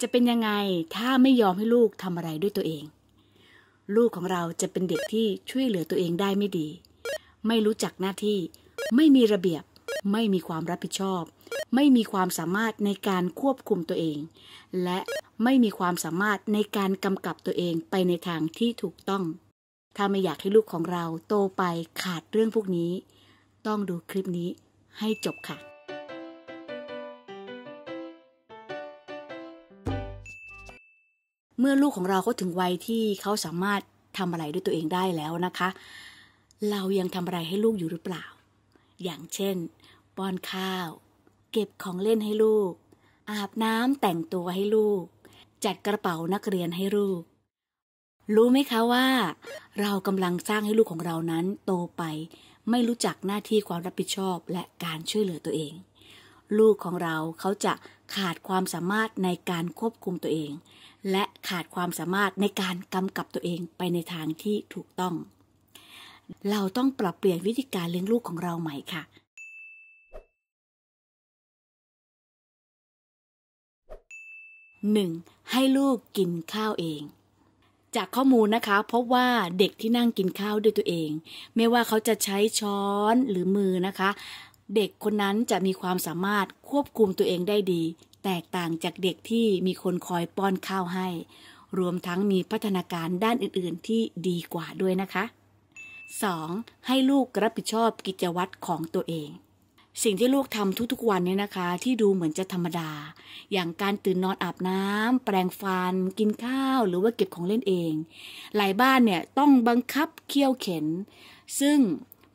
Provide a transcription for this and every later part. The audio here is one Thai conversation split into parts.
จะเป็นยังไงถ้าไม่ยอมให้ลูกทำอะไรด้วยตัวเอง ลูกของเราจะเป็นเด็กที่ช่วยเหลือตัวเองได้ไม่ดี ไม่รู้จักหน้าที่ไม่มีระเบียบ ไม่มีความรับผิดชอบ ไม่มีความสามารถในการควบคุมตัวเอง และไม่มีความสามารถในการกำกับตัวเองไปในทางที่ถูกต้อง ถ้าไม่อยากให้ลูกของเราโตไปขาดเรื่องพวกนี้ ต้องดูคลิปนี้ให้จบค่ะเมื่อลูกของเราเขาถึงวัยที่เขาสามารถทำอะไรด้วยตัวเองได้แล้วนะคะ เรายังทำอะไรให้ลูกอยู่หรือเปล่า อย่างเช่น ป้อนข้าว เก็บของเล่นให้ลูก อาบน้ำแต่งตัวให้ลูก จัดกระเป๋านักเรียนให้ลูก รู้ไหมคะว่าเรากำลังสร้างให้ลูกของเรานั้นโตไปไม่รู้จักหน้าที่ความรับผิดชอบและการช่วยเหลือตัวเอง ลูกของเราเขาจะขาดความสามารถในการควบคุมตัวเองและขาดความสามารถในการกำกับตัวเองไปในทางที่ถูกต้อง เราต้องปรับเปลี่ยนวิธีการเลี้ยงลูกของเราใหม่ค่ะหนึ่งให้ลูกกินข้าวเอง จากข้อมูลนะคะพบว่าเด็กที่นั่งกินข้าวด้วยตัวเอง ไม่ว่าเขาจะใช้ช้อนหรือมือนะคะ เด็กคนนั้นจะมีความสามารถควบคุมตัวเองได้ดีแตกต่างจากเด็กที่มีคนคอยป้อนข้าวให้ รวมทั้งมีพัฒนาการด้านอื่นๆ ที่ดีกว่าด้วยนะคะ 2. ให้ลูกรับผิดชอบกิจวัตรของตัวเอง สิ่งที่ลูกทำทุก ๆ วันเนี่ยนะคะ ที่ดูเหมือนจะธรรมดา อย่างการตื่นนอนอาบน้ำแปรงฟัน กินข้าวหรือว่าเก็บของเล่นเอง หลายบ้านเนี่ย ต้องบังคับเคี่ยวเข็น ซึ่ง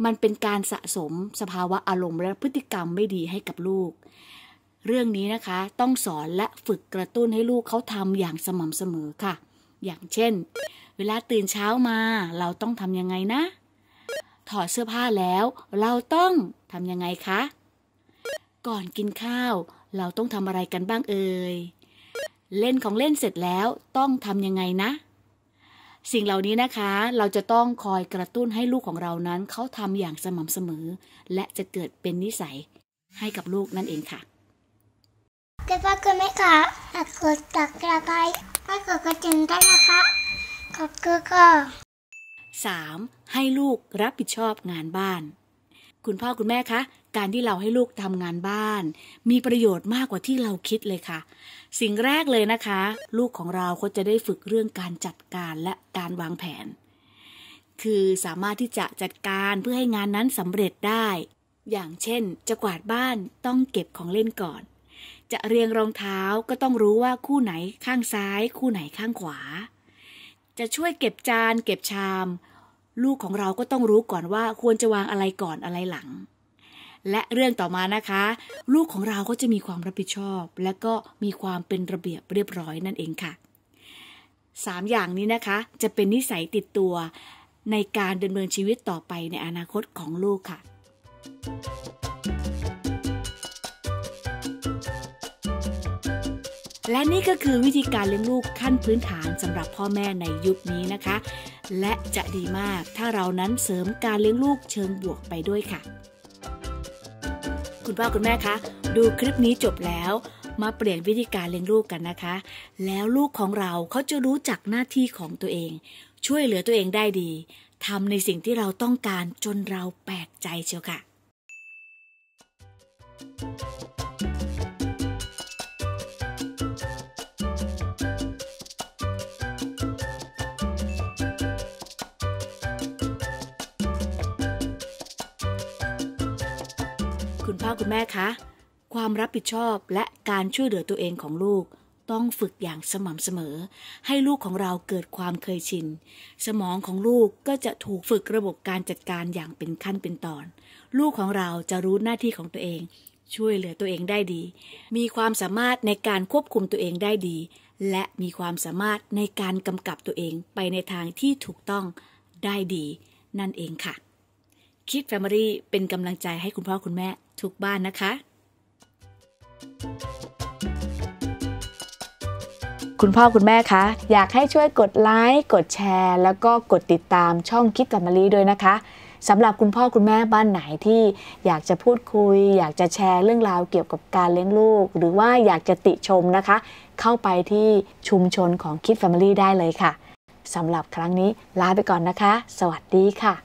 มันเป็นการสะสมสภาวะอารมณ์และพฤติกรรมไม่ดีให้กับลูกเรื่องนี้นะคะต้องสอนและฝึกกระตุ้นให้ลูกเขาทำอย่างสม่ำเสมอค่ะ อย่างเช่น เวลาตื่นเช้ามาเราต้องทำยังไงนะ ถอดเสื้อผ้าแล้วเราต้องทำยังไงคะ ก่อนกินข้าวเราต้องทำอะไรกันบ้างเอ่ยเล่นของเล่นเสร็จแล้วต้องทำยังไงนะ สิ่งเหล่านี้นะคะ เราจะต้องคอยกระตุ้นให้ลูกของเรานั้นเขาทำอย่างสม่ำเสมอ และจะเกิดเป็นนิสัยให้กับลูกนั่นเองค่ะจะนบ้างกันไหมคะฝากกดตักกระไรก็กดกระจิงได้นะคะขอบคุณค่ะสามให้ลูกรับผิดชอบงานบ้าน คุณพ่อคุณแม่คะ การที่เราให้ลูกทำงานบ้าน มีประโยชน์มากกว่าที่เราคิดเลยค่ะ สิ่งแรกเลยนะคะ ลูกของเราก็จะได้ฝึกเรื่องการจัดการและการวางแผน คือสามารถที่จะจัดการเพื่อให้งานนั้นสำเร็จได้ อย่างเช่น จะกวาดบ้านต้องเก็บของเล่นก่อนจะเรียงรองเท้าก็ต้องรู้ว่าคู่ไหนข้างซ้าย คู่ไหนข้างขวา จะช่วยเก็บจาน เก็บชาม ลูกของเราก็ต้องรู้ก่อนว่าควรจะวางอะไรก่อนอะไรหลัง และเรื่องต่อมานะคะ ลูกของเราก็จะมีความรับผิดชอบ และก็มีความเป็นระเบียบเรียบร้อยนั่นเองค่ะสามอย่างนี้นะคะจะเป็นนิสัยติดตัว ในการดำเนินชีวิตต่อไปในอนาคตของลูกค่ะและนี่ก็คือวิธีการเลี้ยงลูกขั้นพื้นฐานสำหรับพ่อแม่ในยุคนี้นะคะ และจะดีมากถ้าเรานั้นเสริมการเลี้ยงลูกเชิงบวกไปด้วยค่ะ คุณพ่อคุณแม่คะดูคลิปนี้จบแล้วมาเปลี่ยนวิธีการเลี้ยงลูกกันนะคะ แล้วลูกของเราเขาจะรู้จักหน้าที่ของตัวเอง ช่วยเหลือตัวเองได้ดีทำในสิ่งที่เราต้องการจนเราแปลกใจเชียวค่ะคุณพ่อคุณแม่คะ ความรับผิดชอบและการช่วยเหลือตัวเองของลูกต้องฝึกอย่างสม่ำเสมอ ให้ลูกของเราเกิดความเคยชิน สมองของลูกก็จะถูกฝึกระบบการจัดการอย่างเป็นขั้นเป็นตอน ลูกของเราจะรู้หน้าที่ของตัวเอง ช่วยเหลือตัวเองได้ดี มีความสามารถในการควบคุมตัวเองได้ดี และมีความสามารถในการกำกับตัวเองไปในทางที่ถูกต้องได้ดี นั่นเองค่ะ คิดแฟมิลี่เป็นกำลังใจให้คุณพ่อคุณแม่ทุกบ้านนะคะ คุณพ่อคุณแม่คะอยากให้ช่วยกดไลค์กดแชร์แล้วก็กดติดตามช่องคิดกับมารีด้วยนะคะสำหรับคุณพ่อคุณแม่บ้านไหนที่อยากจะพูดคุย อยากจะแชร์เรื่องราวเกี่ยวกับการเลี้ยงลูก หรือว่าอยากจะติชมนะคะ เข้าไปที่ชุมชนของคิดแฟมิลี่ได้เลยค่ะสำหรับครั้งนี้ ลาไปก่อนนะคะ สวัสดีค่ะ